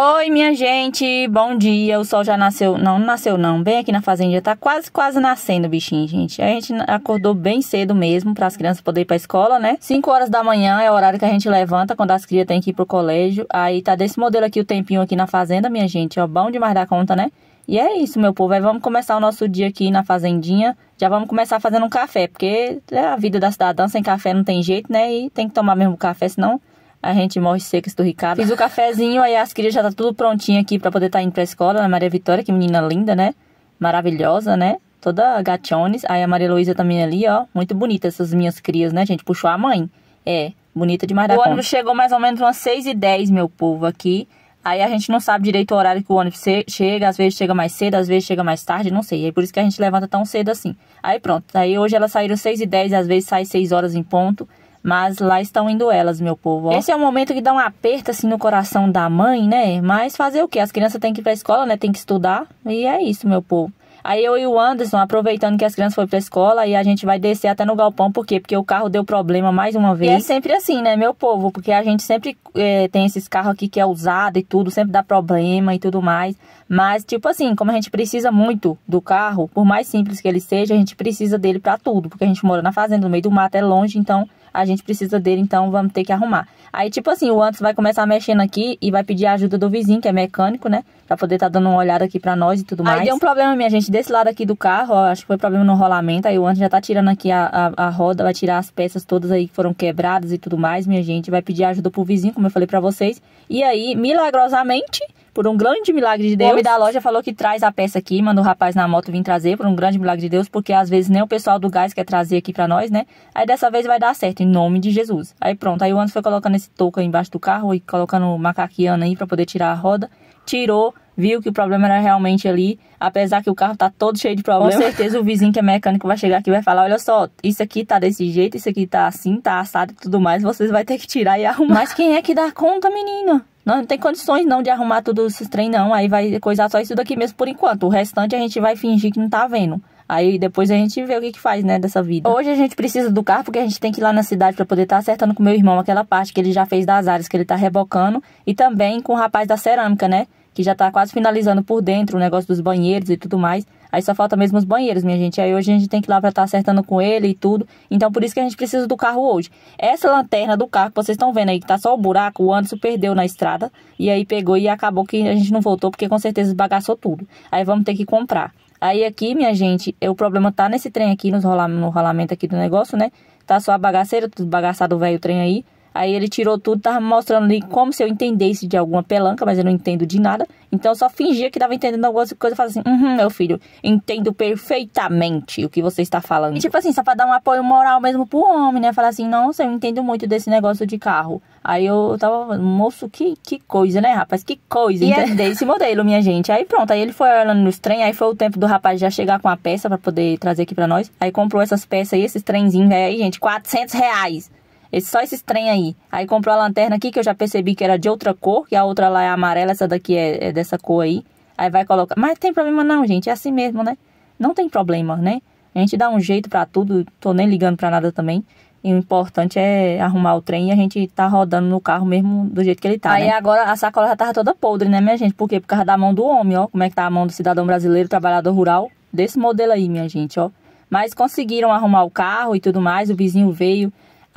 Oi, minha gente, bom dia. O sol já nasceu. Não, não nasceu, não. Bem aqui na fazenda, tá quase, quase nascendo o bichinho, gente. A gente acordou bem cedo mesmo para as crianças poderem ir pra escola, né? 5 horas da manhã é o horário que a gente levanta quando as crianças têm que ir pro colégio. Aí tá desse modelo aqui o tempinho aqui na fazenda, minha gente. Ó, bom demais da conta, né? E é isso, meu povo. Aí é, vamos começar o nosso dia aqui na fazendinha. Já vamos começar fazendo um café, porque é a vida da cidadã sem café não tem jeito, né? E tem que tomar mesmo café, senão a gente morre secas do Ricardo. Fiz o cafezinho, aí as crias já tá tudo prontinho aqui para poder estar tá indo pra escola. A né? Maria Vitória, que menina linda, né? Maravilhosa, né? Toda gachones. Aí a Maria Luísa também ali, ó. Muito bonita essas minhas crias, né, gente? Puxou a mãe. É, bonita demais da O ônibus chegou mais ou menos umas 6 e 10 meu povo, aqui. Aí a gente não sabe direito o horário que o ônibus chega, às vezes chega mais cedo, às vezes chega mais tarde, não sei. É por isso que a gente levanta tão cedo assim. Aí pronto, aí hoje elas saíram 6 e 10, às vezes sai 6 horas em ponto. Mas lá estão indo elas, meu povo. Ó. Esse é o momento que dá um aperto assim no coração da mãe, né? Mas fazer o quê? As crianças têm que ir pra escola, né? Tem que estudar. E é isso, meu povo. Aí eu e o Anderson, aproveitando que as crianças foram pra escola, e a gente vai descer até no galpão, por quê? Porque o carro deu problema mais uma vez. E é sempre assim, né, meu povo? Porque a gente sempre é, tem esses carros aqui que é usado e tudo, sempre dá problema e tudo mais. Mas, tipo assim, como a gente precisa muito do carro, por mais simples que ele seja, a gente precisa dele para tudo, porque a gente mora na fazenda, no meio do mato, é longe, então a gente precisa dele, então vamos ter que arrumar. Aí, tipo assim, o Anderson vai começar mexendo aqui e vai pedir a ajuda do vizinho, que é mecânico, né? pra poder estar tá dando uma olhada aqui para nós e tudo mais. Aí deu um problema, minha gente, desse lado aqui do carro, ó, acho que foi problema no rolamento. Aí o andré já tá tirando aqui a, a, a, roda, vai tirar as peças todas aí que foram quebradas e tudo mais, minha gente. Vai pedir ajuda pro vizinho, como eu falei para vocês. E aí, milagrosamente, por um grande milagre de Deus. O homem da loja falou que traz a peça aqui, manda o rapaz na moto vir trazer, por um grande milagre de Deus, porque às vezes nem o pessoal do gás quer trazer aqui para nós, né? Aí dessa vez vai dar certo, em nome de Jesus. Aí pronto, aí o Anderson foi colocando esse touca embaixo do carro e colocando o macaquiano aí para poder tirar a roda tirou, viu que o problema era realmente ali, apesar que o carro tá todo cheio de problemas. Com certeza o vizinho que é mecânico vai chegar aqui e vai falar, olha só, isso aqui tá desse jeito, isso aqui tá assim, tá assado e tudo mais, vocês vai ter que tirar e arrumar. Mas quem é que dá conta, menina? Nós não tem condições não de arrumar tudo esses trem não, aí vai coisar só isso daqui mesmo por enquanto. O restante a gente vai fingir que não tá vendo. Aí depois a gente vê o que, que faz, né, dessa vida. Hoje a gente precisa do carro porque a gente tem que ir lá na cidade para poder estar tá acertando com meu irmão aquela parte que ele já fez das áreas que ele tá rebocando e também com o rapaz da cerâmica, né? que já tá quase finalizando por dentro o negócio dos banheiros e tudo mais. Aí só falta mesmo os banheiros, minha gente. Aí hoje a gente tem que ir lá pra estar tá acertando com ele e tudo. Então por isso que a gente precisa do carro hoje. Essa lanterna do carro que vocês estão vendo aí, que tá só o buraco, o Anderson perdeu na estrada. E aí pegou e acabou que a gente não voltou, porque com certeza esbagaçou tudo. Aí vamos ter que comprar. Aí aqui, minha gente, é o problema tá nesse trem aqui, nos no rolamento aqui do negócio, né? Tá só a bagaceira, tudo bagaçado velho o trem aí. Aí ele tirou tudo, tava mostrando ali como se eu entendesse de alguma pelanca, mas eu não entendo de nada. Então eu só fingia que tava entendendo alguma coisa e falava assim: Uhum, meu filho, entendo perfeitamente o que você está falando. E, tipo assim, só pra dar um apoio moral mesmo pro homem, né? Falar assim: Nossa, eu entendo muito desse negócio de carro. Aí eu tava, moço, que, que coisa, né, rapaz? Que coisa. E entender é... esse modelo, minha gente. Aí pronto, aí ele foi olhando nos trem, aí foi o tempo do rapaz já chegar com a peça para poder trazer aqui para nós. Aí comprou essas peças aí, esses trenzinhos né? aí, gente, 400 reais. Esse, só esses trem aí. Aí comprou a lanterna aqui, que eu já percebi que era de outra cor, que a outra lá é amarela, essa daqui é, é dessa cor aí. Aí vai colocar. Mas tem problema não, gente. É assim mesmo, né? Não tem problema, né? A gente dá um jeito para tudo, tô nem ligando para nada também. E o importante é arrumar o trem e a gente tá rodando no carro mesmo do jeito que ele tá. Aí né? agora a sacola já tava toda podre, né, minha gente? Por quê? Por causa da mão do homem, ó. Como é que tá a mão do cidadão brasileiro, trabalhador rural. Desse modelo aí, minha gente, ó. Mas conseguiram arrumar o carro e tudo mais. O vizinho veio,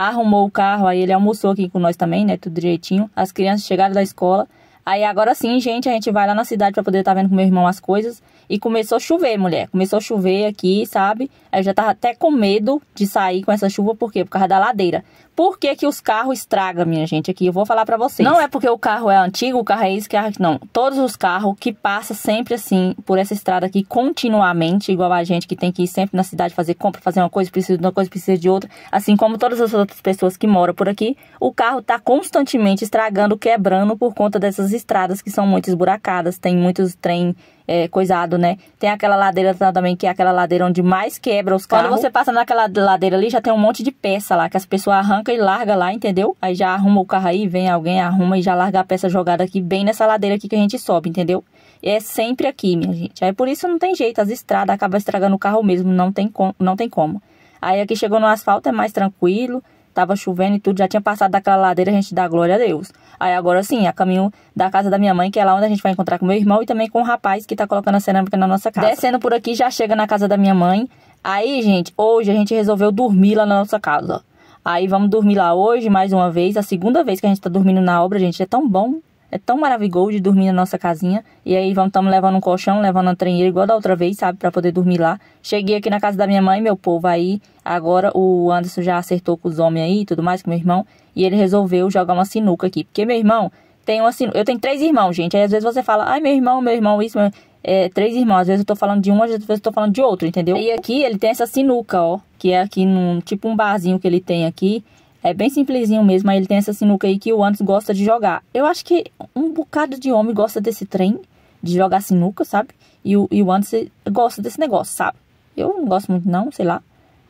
arrumou o carro, aí ele almoçou aqui com nós também, né? Tudo direitinho. As crianças chegaram da escola. Aí agora sim, gente, a gente vai lá na cidade para poder estar tá vendo com meu irmão as coisas. E começou a chover, mulher. Começou a chover aqui, sabe? Eu já tava até com medo de sair com essa chuva, por quê? Por causa da ladeira. Por que, que os carros estragam, minha gente? Aqui eu vou falar pra vocês. Não é porque o carro é antigo, o carro é esse carro, é não. Todos os carros que passam sempre assim por essa estrada aqui continuamente, igual a gente que tem que ir sempre na cidade fazer compra, fazer uma coisa, precisa de uma coisa, precisa de outra. Assim como todas as outras pessoas que moram por aqui, o carro tá constantemente estragando, quebrando por conta dessas estradas que são muito esburacadas, tem muitos trem é, coisado, né? Tem aquela ladeira também, que é aquela ladeira onde mais quebra os carros. Quando você passa naquela ladeira ali, já tem um monte de peça lá, que as pessoas arrancam e largam lá, entendeu? Aí já arruma o carro aí, vem alguém, arruma e já larga a peça jogada aqui, bem nessa ladeira aqui que a gente sobe, entendeu? E é sempre aqui, minha gente. Aí por isso não tem jeito, as estradas acabam estragando o carro mesmo, não tem, com, não tem como. Aí aqui chegou no asfalto, é mais tranquilo, Tava chovendo e tudo, já tinha passado daquela ladeira, a gente dá glória a Deus. Aí agora sim, a caminho da casa da minha mãe, que é lá onde a gente vai encontrar com meu irmão e também com o rapaz que tá colocando a cerâmica na nossa casa. Descendo por aqui, já chega na casa da minha mãe. Aí, gente, hoje a gente resolveu dormir lá na nossa casa. Aí vamos dormir lá hoje, mais uma vez, a segunda vez que a gente tá dormindo na obra, gente, é tão bom. É tão maravilhoso de dormir na nossa casinha. E aí vamos tamo levando um colchão, levando um tranheira igual da outra vez, sabe? para poder dormir lá. Cheguei aqui na casa da minha mãe, meu povo, aí agora o Anderson já acertou com os homens aí e tudo mais, com meu irmão. E ele resolveu jogar uma sinuca aqui. Porque meu irmão tem uma sinuca. Eu tenho três irmãos, gente. Aí às vezes você fala, ai meu irmão, meu irmão, isso, meu... É, três irmãos. Às vezes eu tô falando de um, às vezes eu tô falando de outro, entendeu? E aqui ele tem essa sinuca, ó. Que é aqui num tipo um barzinho que ele tem aqui. É bem simplesinho mesmo, aí ele tem essa sinuca aí que o antes gosta de jogar. Eu acho que um bocado de homem gosta desse trem, de jogar sinuca, sabe? E o, e o Anderson gosta desse negócio, sabe? Eu não gosto muito não, sei lá.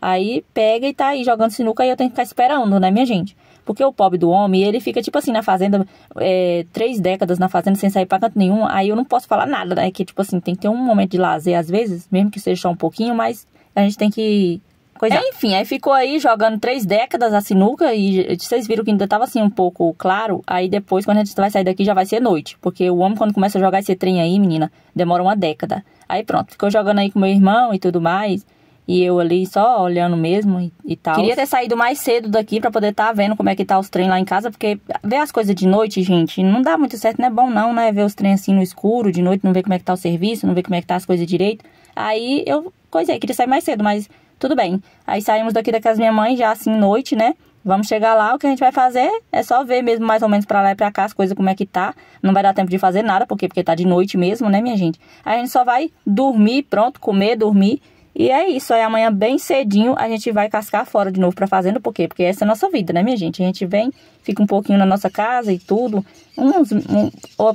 Aí pega e tá aí jogando sinuca e eu tenho que ficar esperando, né, minha gente? Porque o pobre do homem, ele fica tipo assim na fazenda, é, três décadas na fazenda sem sair pra canto nenhum. Aí eu não posso falar nada, né? Que tipo assim, tem que ter um momento de lazer às vezes, mesmo que seja só um pouquinho, mas a gente tem que é, enfim, aí ficou aí jogando três décadas a sinuca e vocês viram que ainda tava assim um pouco claro. Aí depois, quando a gente vai sair daqui, já vai ser noite. Porque o homem, quando começa a jogar esse trem aí, menina, demora uma década. Aí pronto, ficou jogando aí com meu irmão e tudo mais. E eu ali só olhando mesmo e, e tal. Queria ter saído mais cedo daqui para poder estar tá vendo como é que tá os trem lá em casa, porque ver as coisas de noite, gente, não dá muito certo, não é bom não, né? Ver os trem assim no escuro de noite, não ver como é que tá o serviço, não ver como é que tá as coisas direito. Aí eu coisei, queria sair mais cedo, mas tudo bem. Aí saímos daqui da casa da minha mãe já assim noite, né? Vamos chegar lá, o que a gente vai fazer é só ver mesmo mais ou menos para lá e para cá as coisas como é que tá. Não vai dar tempo de fazer nada, porque porque tá de noite mesmo, né, minha gente? Aí a gente só vai dormir, pronto, comer, dormir. E é isso, aí amanhã bem cedinho a gente vai cascar fora de novo pra fazenda, por quê? Porque essa é a nossa vida, né, minha gente? A gente vem, fica um pouquinho na nossa casa e tudo, uns, um,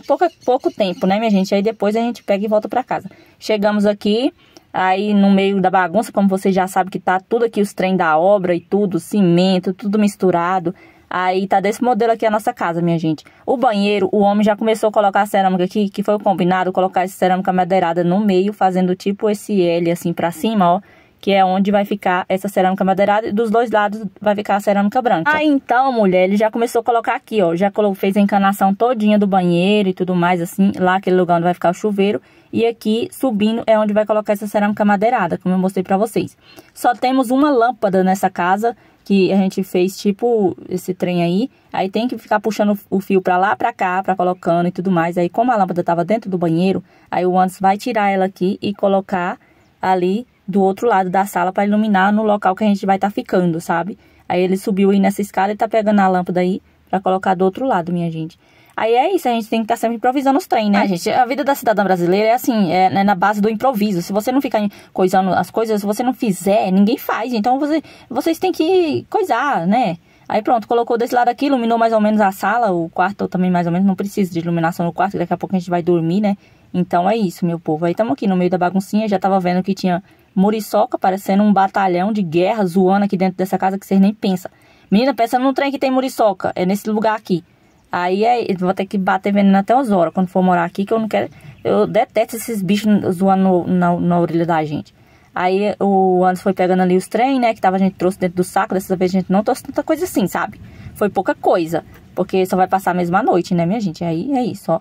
pouco, pouco tempo, né, minha gente? Aí depois a gente pega e volta pra casa. Chegamos aqui, Aí no meio da bagunça, como você já sabe que tá tudo aqui os trem da obra e tudo, cimento, tudo misturado. Aí tá desse modelo aqui a nossa casa, minha gente. O banheiro, o homem já começou a colocar a cerâmica aqui, que foi o combinado, colocar essa cerâmica madeirada no meio, fazendo tipo esse L assim pra cima, ó que é onde vai ficar essa cerâmica madeirada, e dos dois lados vai ficar a cerâmica branca. Aí ah, então, mulher, ele já começou a colocar aqui, ó, já fez a encanação todinha do banheiro e tudo mais, assim, lá aquele lugar onde vai ficar o chuveiro, e aqui, subindo, é onde vai colocar essa cerâmica madeirada, como eu mostrei pra vocês. Só temos uma lâmpada nessa casa, que a gente fez tipo esse trem aí, aí tem que ficar puxando o fio pra lá, pra cá, pra colocando e tudo mais, aí como a lâmpada tava dentro do banheiro, aí o Anderson vai tirar ela aqui e colocar ali do outro lado da sala para iluminar no local que a gente vai estar tá ficando, sabe? Aí ele subiu aí nessa escada e tá pegando a lâmpada aí para colocar do outro lado, minha gente. Aí é isso, a gente tem que estar tá sempre improvisando os trem, né, A ah, gente? A vida da cidadã brasileira é assim, é né, na base do improviso. Se você não ficar coisando as coisas, se você não fizer, ninguém faz. Então você, vocês têm que coisar, né? Aí pronto, colocou desse lado aqui, iluminou mais ou menos a sala, o quarto também mais ou menos, não precisa de iluminação no quarto, daqui a pouco a gente vai dormir, né? Então é isso, meu povo. Aí estamos aqui no meio da baguncinha, já tava vendo que tinha Muriçoca, parecendo um batalhão de guerra zoando aqui dentro dessa casa que vocês nem pensam. Menina, pensa num trem que tem Muriçoca, é nesse lugar aqui. Aí é, vou ter que bater veneno até as horas quando for morar aqui, que eu não quero. Eu detesto esses bichos zoando na, na orelha da gente. Aí o Anderson foi pegando ali os trem, né? Que tava, a gente trouxe dentro do saco. Dessa vez a gente não trouxe tanta coisa assim, sabe? Foi pouca coisa. Porque só vai passar a mesma noite, né, minha gente? Aí é isso, ó.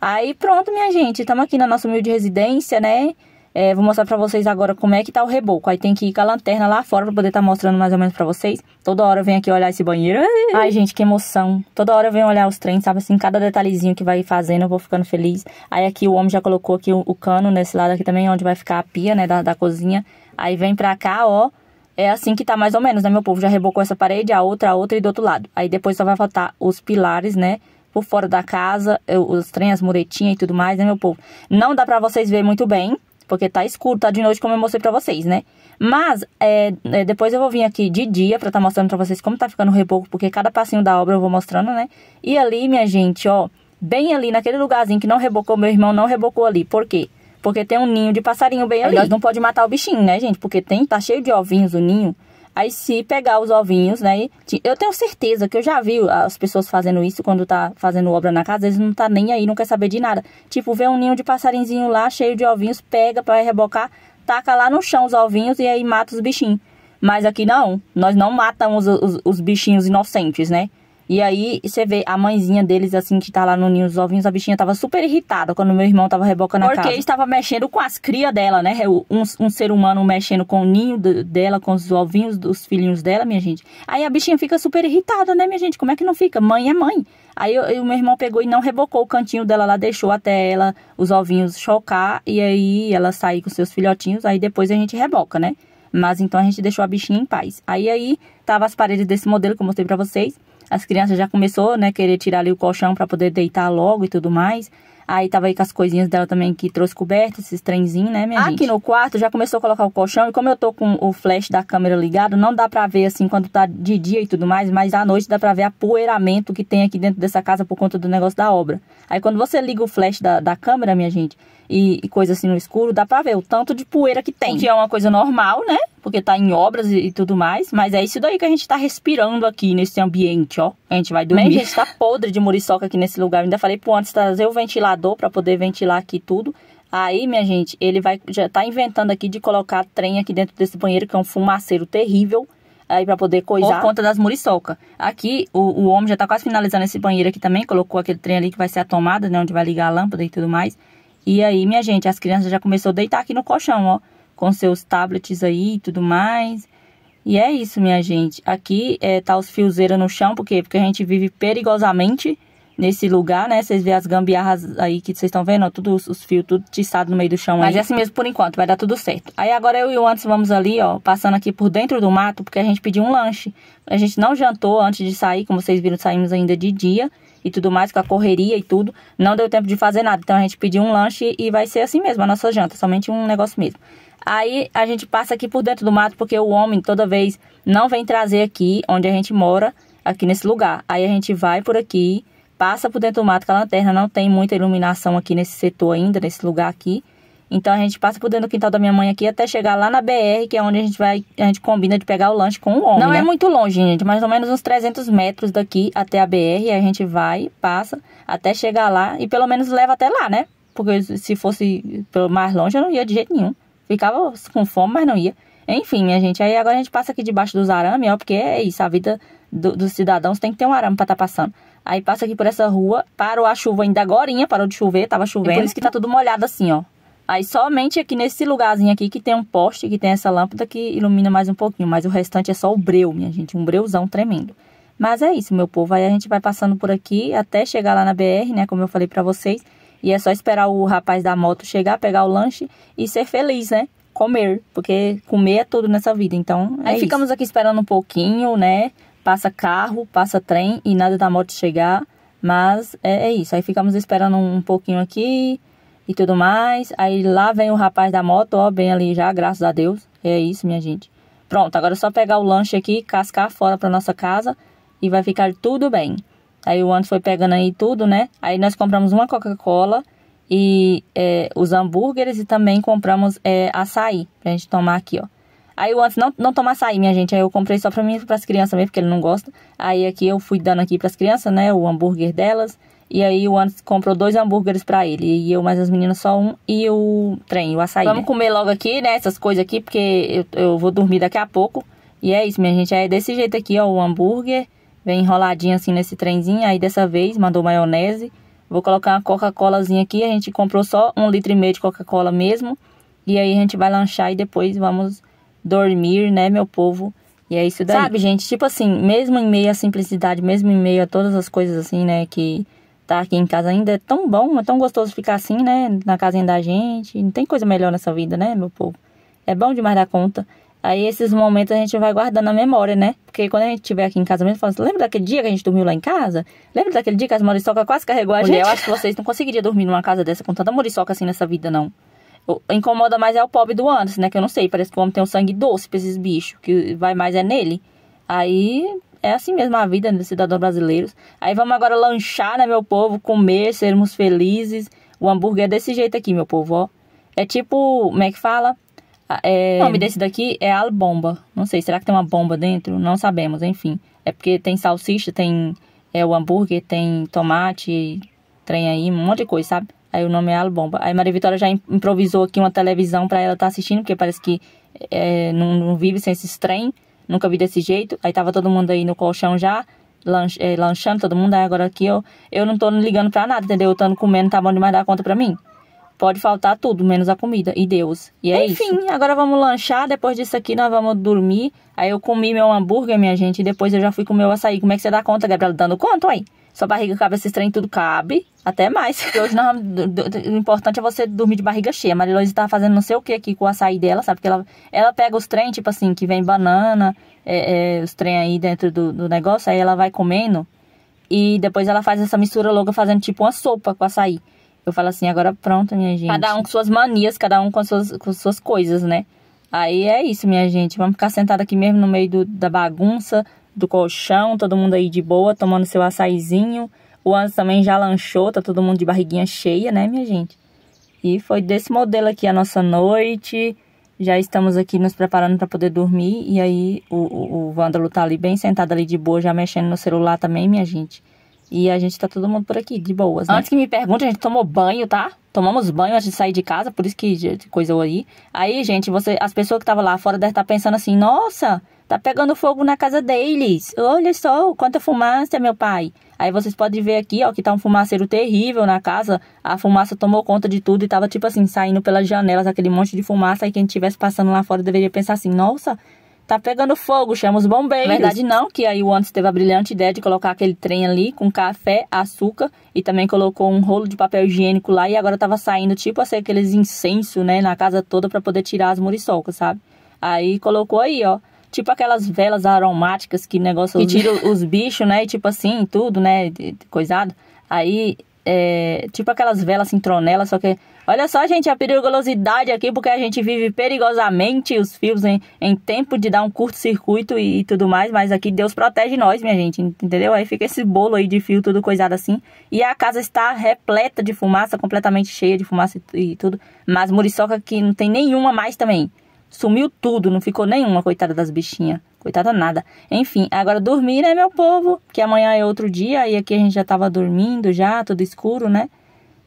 Aí pronto, minha gente. Estamos aqui na nossa humilde residência, né? É, vou mostrar pra vocês agora como é que tá o reboco. Aí tem que ir com a lanterna lá fora pra poder estar tá mostrando mais ou menos pra vocês. Toda hora eu venho aqui olhar esse banheiro. Ai, gente, que emoção. Toda hora eu venho olhar os trens, sabe assim, cada detalhezinho que vai fazendo eu vou ficando feliz. Aí aqui o homem já colocou aqui o, o cano nesse lado aqui também, onde vai ficar a pia, né, da, da cozinha. Aí vem pra cá, ó. É assim que tá mais ou menos, né, meu povo? Já rebocou essa parede, a outra, a outra e do outro lado. Aí depois só vai faltar os pilares, né? Por fora da casa, os trens, as muretinhas e tudo mais, né, meu povo? Não dá pra vocês verem muito bem, porque tá escuro, tá de noite, como eu mostrei pra vocês, né? Mas, é, é, depois eu vou vir aqui de dia pra tá mostrando pra vocês como tá ficando o reboco, porque cada passinho da obra eu vou mostrando, né? E ali, minha gente, ó, bem ali naquele lugarzinho que não rebocou, meu irmão não rebocou ali. Por quê? Porque tem um ninho de passarinho bem ali. Aí nós não pode matar o bichinho, né, gente? Porque tem, tá cheio de ovinhos o ninho. Aí se pegar os ovinhos, né? Eu tenho certeza que eu já vi as pessoas fazendo isso quando tá fazendo obra na casa, eles não tá nem aí, não quer saber de nada. Tipo, vê um ninho de passarinzinho lá cheio de ovinhos, pega para rebocar, taca lá no chão os ovinhos e aí mata os bichinhos. Mas aqui não, nós não matamos os, os, os bichinhos inocentes, né? E aí você vê a mãezinha deles, assim, que tá lá no ninho dos ovinhos, a bichinha tava super irritada quando meu irmão tava rebocando a casa. Porque estava mexendo com as crias dela, né? É um, um, ser humano mexendo com o ninho dela, com os ovinhos dos filhinhos dela, minha gente. Aí a bichinha fica super irritada, né, minha gente? Como é que não fica? Mãe é mãe. Aí o meu irmão pegou e não rebocou o cantinho dela lá, deixou até ela, os ovinhos chocar, e aí ela sair com seus filhotinhos, aí depois a gente reboca, né? Mas então a gente deixou a bichinha em paz. Aí aí tava as paredes desse modelo que eu mostrei pra vocês as crianças já começou, né, querer tirar ali o colchão para poder deitar logo e tudo mais. Aí tava aí com as coisinhas dela também que trouxe coberta, esses trenzinhos, né, minha Aqui gente? Aqui no quarto já começou a colocar o colchão e como eu tô com o flash da câmera ligado, não dá pra ver assim quando tá de dia e tudo mais, mas à noite dá pra ver apoeiramento que tem aqui dentro dessa casa por conta do negócio da obra. Aí quando você liga o flash da, da câmera, minha gente, e, e coisa assim no escuro, dá pra ver o tanto de poeira que tem. Que é uma coisa normal, né? Porque tá em obras e, e, tudo mais. Mas é isso daí que a gente tá respirando aqui nesse ambiente, ó. A gente vai dormir. Mas a gente tá podre de muriçoca aqui nesse lugar. Eu ainda falei pro antes trazer o ventilador para poder ventilar aqui tudo. Aí, minha gente, ele vai já tá inventando aqui de colocar trem aqui dentro desse banheiro, que é um fumaceiro terrível aí para poder coisar. Por conta das muriçoca. Aqui, o, o homem já tá quase finalizando esse banheiro aqui também, colocou aquele trem ali que vai ser a tomada, né, onde vai ligar a lâmpada e tudo mais. E aí, minha gente, as crianças já começou a deitar aqui no colchão, ó. Com seus tablets aí e tudo mais. E é isso, minha gente. Aqui é, tá os fiozeiros no chão, por quê? Porque a gente vive perigosamente nesse lugar, né? Vocês vê as gambiarras aí que vocês estão vendo, ó, tudo os fios, tudo tiçado no meio do chão Mas aí. Mas é assim mesmo por enquanto, vai dar tudo certo. Aí agora eu e o antes vamos ali, ó, passando aqui por dentro do mato, porque a gente pediu um lanche. A gente não jantou antes de sair, como vocês viram, saímos ainda de dia e tudo mais, com a correria e tudo. Não deu tempo de fazer nada, então a gente pediu um lanche e vai ser assim mesmo, a nossa janta, somente um negócio mesmo. Aí a gente passa aqui por dentro do mato, porque o homem toda vez não vem trazer aqui onde a gente mora, aqui nesse lugar. Aí a gente vai por aqui, passa por dentro do mato com a lanterna, não tem muita iluminação aqui nesse setor ainda, nesse lugar aqui. Então a gente passa por dentro do quintal da minha mãe aqui até chegar lá na BR, que é onde a gente vai, a gente combina de pegar o lanche com o homem. Não é né? é muito longe, gente, mais ou menos uns 300 metros daqui até a BR, e a gente vai, passa até chegar lá e pelo menos leva até lá, né? Porque se fosse mais longe eu não ia de jeito nenhum. Ficava com fome, mas não ia. Enfim, minha gente, aí agora a gente passa aqui debaixo dos arames, ó, porque é isso, a vida do, dos cidadãos tem que ter um arame para estar tá passando. Aí passa aqui por essa rua, parou a chuva ainda agorinha, parou de chover, tava chovendo. É por isso que tá tudo molhado assim, ó. Aí somente aqui nesse lugarzinho aqui que tem um poste, que tem essa lâmpada que ilumina mais um pouquinho, mas o restante é só o breu, minha gente, um breuzão tremendo. Mas é isso, meu povo, aí a gente vai passando por aqui até chegar lá na BR, né, como eu falei pra vocês. E é só esperar o rapaz da moto chegar, pegar o lanche e ser feliz, né? Comer, porque comer é tudo nessa vida, então é Aí isso. ficamos aqui esperando um pouquinho, né? passa carro, passa trem e nada da moto chegar. Mas é, é isso. Aí ficamos esperando um, pouquinho aqui e tudo mais. Aí lá vem o rapaz da moto, ó, bem ali já, graças a Deus. É isso, minha gente. Pronto, agora é só pegar o lanche aqui, cascar fora para nossa casa e vai ficar tudo bem. Aí o Anderson foi pegando aí tudo, né? Aí nós compramos uma Coca-Cola e é, os hambúrgueres e também compramos é, açaí pra gente tomar aqui, ó. Aí o antes não, não toma açaí, minha gente. Aí eu comprei só pra mim e pras crianças mesmo, porque ele não gosta. Aí aqui eu fui dando aqui pras crianças, né? O hambúrguer delas. E aí o antes comprou dois hambúrgueres para ele. E eu mais as meninas só um e o trem, o açaí. Vamos né? comer logo aqui, né? Essas coisas aqui, porque eu, eu vou dormir daqui a pouco. E é isso, minha gente. É desse jeito aqui, ó, o hambúrguer. Vem enroladinho assim nesse trenzinho. Aí dessa vez mandou maionese. Vou colocar uma Coca-Colazinha aqui. A gente comprou só um litro e meio de Coca-Cola mesmo. E aí a gente vai lanchar e depois vamos dormir, né, meu povo? E é isso daí. Sabe, gente, tipo assim, mesmo em meio à simplicidade, mesmo em meio a todas as coisas assim, né, que tá aqui em casa ainda é tão bom, é tão gostoso ficar assim, né, na casinha da gente. Não tem coisa melhor nessa vida, né, meu povo? É bom demais dar conta. Aí esses momentos a gente vai guardando na memória, né? Porque quando a gente estiver aqui em casa mesmo, fala assim, lembra daquele dia que a gente dormiu lá em casa? Lembra daquele dia que as muriçoca quase carregou a gente? eu acho que vocês não conseguiriam dormir numa casa dessa com tanta muriçoca assim nessa vida, não. O, incomoda mais é o pobre do Anderson, né? Que eu não sei, parece que o homem tem um sangue doce pra esses bichos, que vai mais é nele. Aí é assim mesmo a vida dos cidadãos brasileiros. Aí vamos agora lanchar, né, meu povo? Comer, sermos felizes. O hambúrguer é desse jeito aqui, meu povo, ó. É tipo, como é que fala? É, o nome desse daqui é albomba. Não sei, será que tem uma bomba dentro? Não sabemos, enfim. É porque tem salsicha, tem é, o hambúrguer, tem tomate, trem aí, um monte de coisa, sabe? Aí o nome é Albomba. Aí Maria Vitória já improvisou aqui uma televisão para ela estar tá assistindo, porque parece que é, não, não, vive sem esse trem, nunca vi desse jeito. Aí tava todo mundo aí no colchão já, lanch, é, lanchando, todo mundo aí agora aqui, eu, eu não tô ligando pra nada, entendeu? Eu tô comendo, tá bom demais dar conta pra mim. Pode faltar tudo, menos a comida e Deus. E é Enfim, isso. Enfim, agora vamos lanchar. Depois disso aqui, nós vamos dormir. Aí eu comi meu hambúrguer, minha gente. E depois eu já fui comer o açaí. Como é que você dá conta, Gabriela? Dando conta, aí? Sua barriga, cabeça estranha, tudo cabe. Até mais. hoje não, o importante é você dormir de barriga cheia. A Marilose tá fazendo não sei o que aqui com o açaí dela, sabe? Porque ela, ela pega os trem, tipo assim, que vem banana, é, é, os trem aí dentro do, do negócio, aí ela vai comendo. E depois ela faz essa mistura louca, fazendo tipo uma sopa com açaí. Eu falo assim, agora pronto, minha gente. Cada um com suas manias, cada um com suas, com suas coisas, né? Aí é isso, minha gente. Vamos ficar sentada aqui mesmo no meio do, da bagunça, do colchão, todo mundo aí de boa, tomando seu açaizinho. O Anderson também já lanchou, tá todo mundo de barriguinha cheia, né, minha gente? E foi desse modelo aqui a nossa noite. Já estamos aqui nos preparando para poder dormir. E aí o, o, o Vândalo tá ali bem sentado ali de boa, já mexendo no celular também, minha gente. E a gente tá todo mundo por aqui, de boas, né? Antes que me perguntem, a gente tomou banho, tá? Tomamos banho antes de sair de casa, por isso que coisa aí. Aí, gente, você, as pessoas que estavam lá fora devem estar tá pensando assim, nossa, Tá pegando fogo na casa deles. Olha só quanta fumaça, meu pai. Aí vocês podem ver aqui, ó, que tá um fumaceiro terrível na casa. A fumaça tomou conta de tudo e tava, tipo assim, saindo pelas janelas aquele monte de fumaça. E quem estivesse passando lá fora deveria pensar assim, nossa, tá pegando fogo, chama os bombeiros. Na verdade não, que aí o Anderson teve a brilhante ideia de colocar aquele trem ali com café, açúcar e também colocou um rolo de papel higiênico lá e agora tava saindo tipo assim aqueles incensos, né, na casa toda para poder tirar as muriçocas, sabe? Aí colocou aí, ó tipo aquelas velas aromáticas que negócio que tira os bichos, né? E tipo assim, tudo, né? Coisado. Aí, é, tipo aquelas velas assim, só que. Olha só, gente, a perigosidade aqui, porque a gente vive perigosamente os fios em, em tempo de dar um curto-circuito e, e, tudo mais, mas aqui Deus protege nós, minha gente, entendeu? Aí fica esse bolo aí de fio tudo coisado assim. E a casa está repleta de fumaça, completamente cheia de fumaça e, e tudo. Mas muriçoca que não tem nenhuma mais também. Sumiu tudo, não ficou nenhuma, coitada das bichinhas. Coitada nada. Enfim, agora dormir, né, meu povo? Que amanhã é outro dia e aqui a gente já tava dormindo já, tudo escuro, né?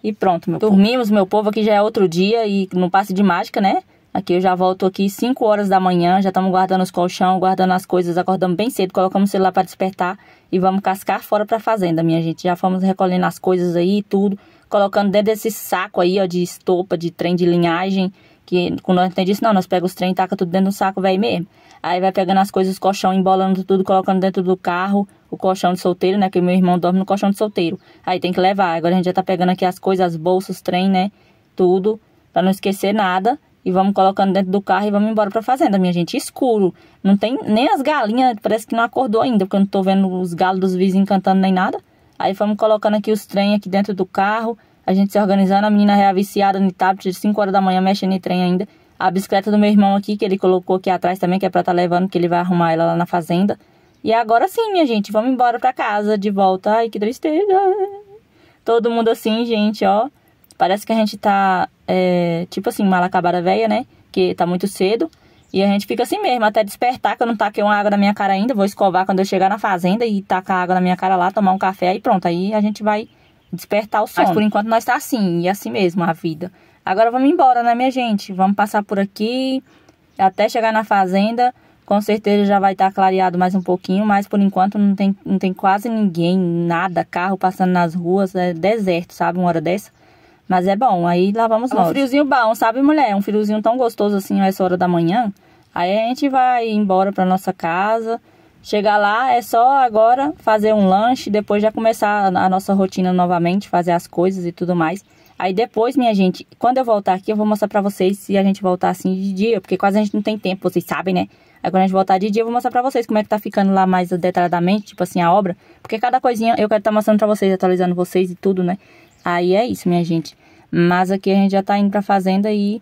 E pronto, meu Dormimos, povo. meu povo, aqui já é outro dia e não passe de mágica, né? Aqui eu já volto aqui 5 horas da manhã, já estamos guardando os colchão, guardando as coisas, acordamos bem cedo, colocamos o celular para despertar e vamos cascar fora para a fazenda, minha gente. Já fomos recolhendo as coisas aí e tudo, colocando dentro desse saco aí, ó, de estopa, de trem de linhagem, que quando nós não tem disso, não. Nós pega os trem e taca tudo dentro do saco, velho mesmo. Aí vai pegando as coisas, os colchão, embolando tudo, colocando dentro do carro, o colchão de solteiro, né? Que meu irmão dorme no colchão de solteiro. Aí tem que levar. Agora a gente já tá pegando aqui as coisas, as bolsas, trem, né? Tudo, para não esquecer nada. E vamos colocando dentro do carro e vamos embora pra fazenda, minha gente. Escuro. Não tem nem as galinhas, parece que não acordou ainda, porque eu não tô vendo os galos dos vizinhos cantando nem nada. Aí vamos colocando aqui os trem aqui dentro do carro a gente se organizando, a menina reaviciada no tablet, 5 horas da manhã, mexendo em trem ainda. A bicicleta do meu irmão aqui, que ele colocou aqui atrás também, que é pra estar tá levando, que ele vai arrumar ela lá na fazenda. E agora sim, minha gente, vamos embora pra casa, de volta. Ai, que tristeza. Todo mundo assim, gente, ó. Parece que a gente tá, é, tipo assim, mal acabada velha, né? Que tá muito cedo. E a gente fica assim mesmo, até despertar, que eu não taquei uma água na minha cara ainda. Vou escovar quando eu chegar na fazenda e tacar água na minha cara lá, tomar um café aí pronto. Aí a gente vai despertar o sono. Mas por enquanto nós está assim, e assim mesmo a vida. Agora vamos embora, né, minha gente? Vamos passar por aqui até chegar na fazenda. Com certeza já vai estar tá clareado mais um pouquinho, mas por enquanto não tem, não tem quase ninguém, nada, carro passando nas ruas, é deserto, sabe? Uma hora dessa. Mas é bom, aí lá vamos é nós. Um friozinho bom, sabe, mulher? Um friozinho tão gostoso assim essa hora da manhã. Aí a gente vai embora pra nossa casa. Chegar lá é só agora fazer um lanche, depois já começar a nossa rotina novamente, fazer as coisas e tudo mais. Aí depois, minha gente, quando eu voltar aqui, eu vou mostrar pra vocês se a gente voltar assim de dia, porque quase a gente não tem tempo, vocês sabem, né? Aí quando a gente voltar de dia, eu vou mostrar pra vocês como é que tá ficando lá mais detalhadamente, tipo assim, a obra. Porque cada coisinha eu quero estar tá mostrando pra vocês, atualizando vocês e tudo, né? Aí é isso, minha gente. Mas aqui a gente já tá indo pra fazenda e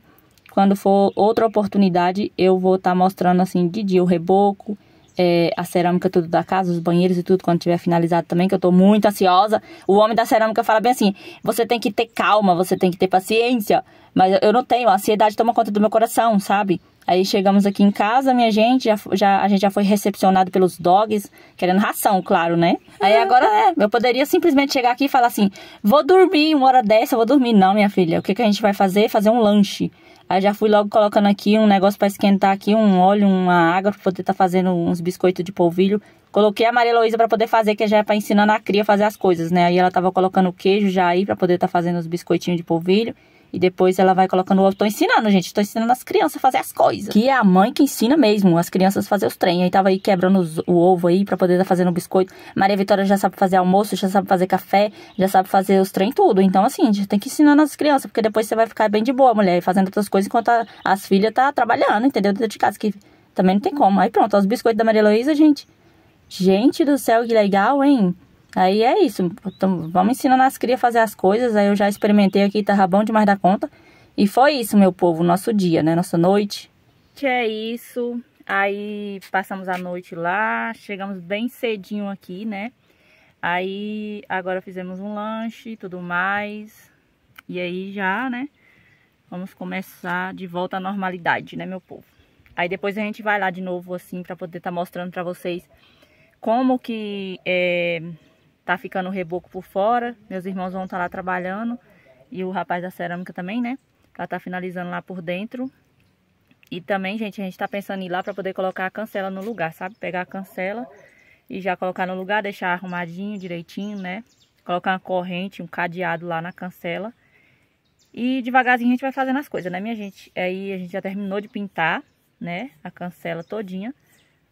quando for outra oportunidade, eu vou estar tá mostrando assim de dia o reboco é, a cerâmica tudo da casa, os banheiros e tudo, quando tiver finalizado também, que eu tô muito ansiosa. O homem da cerâmica fala bem assim: você tem que ter calma, você tem que ter paciência. Mas eu não tenho, a ansiedade toma conta do meu coração, sabe? Aí chegamos aqui em casa, minha gente, já, já, a gente já foi recepcionado pelos dogs, querendo ração, claro, né? Aí uhum. agora é, eu poderia simplesmente chegar aqui e falar assim: vou dormir uma hora dessa, eu vou dormir. Não, minha filha, o que, que a gente vai fazer? Fazer um lanche. Aí já fui logo colocando aqui um negócio para esquentar aqui, um óleo, uma água para poder estar tá fazendo uns biscoitos de polvilho. Coloquei a Maria Luísa para poder fazer, que já é para ensinar a cria a fazer as coisas, né? Aí ela tava colocando o queijo já aí para poder estar tá fazendo os biscoitinhos de polvilho. E depois ela vai colocando o. Tô ensinando, gente. Tô ensinando as crianças a fazer as coisas. Que é a mãe que ensina mesmo as crianças a fazer os trem. Aí tava aí quebrando os, o ovo aí pra poder estar tá fazendo o biscoito. Maria Vitória já sabe fazer almoço, já sabe fazer café, já sabe fazer os trem tudo. Então, assim, a gente tem que ensinar as crianças, porque depois você vai ficar bem de boa, mulher, fazendo outras coisas enquanto a, as filhas tá trabalhando, entendeu? Dentro de casa. Que também não tem como. Aí pronto, os biscoitos da Maria Heloísa, gente. Gente do céu, que legal, hein? Aí é isso. Então, vamos ensinando as crias a fazer as coisas. Aí eu já experimentei aqui, tava bom demais da conta. E foi isso, meu povo, nosso dia, né? Nossa noite. Que é isso. Aí passamos a noite lá, chegamos bem cedinho aqui, né? Aí agora fizemos um lanche e tudo mais. E aí já, né? Vamos começar de volta à normalidade, né, meu povo? Aí depois a gente vai lá de novo, assim, pra poder estar tá mostrando pra vocês como que é, tá ficando o reboco por fora. Meus irmãos vão estar tá lá trabalhando. E o rapaz da cerâmica também, né? Ela tá finalizando lá por dentro. E também, gente, a gente tá pensando em ir lá pra poder colocar a cancela no lugar, sabe? Pegar a cancela e já colocar no lugar, deixar arrumadinho, direitinho, né? Colocar uma corrente, um cadeado lá na cancela. E devagarzinho a gente vai fazendo as coisas, né, minha gente? Aí a gente já terminou de pintar, né? A cancela todinha.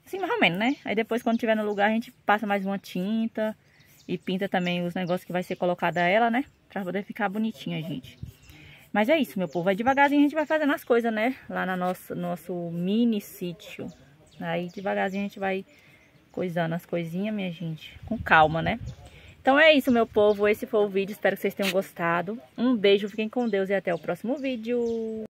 Assim, mais ou menos, né? Aí depois, quando tiver no lugar, a gente passa mais uma tinta e pinta também os negócios que vai ser colocada ela, né? Pra poder ficar bonitinha, gente. Mas é isso, meu povo. Aí devagarzinho a gente vai fazendo as coisas, né? Lá no nosso, nosso mini sítio. Aí devagarzinho a gente vai coisando as coisinhas, minha gente. Com calma, né? Então é isso, meu povo. Esse foi o vídeo. Espero que vocês tenham gostado. Um beijo, fiquem com Deus e até o próximo vídeo.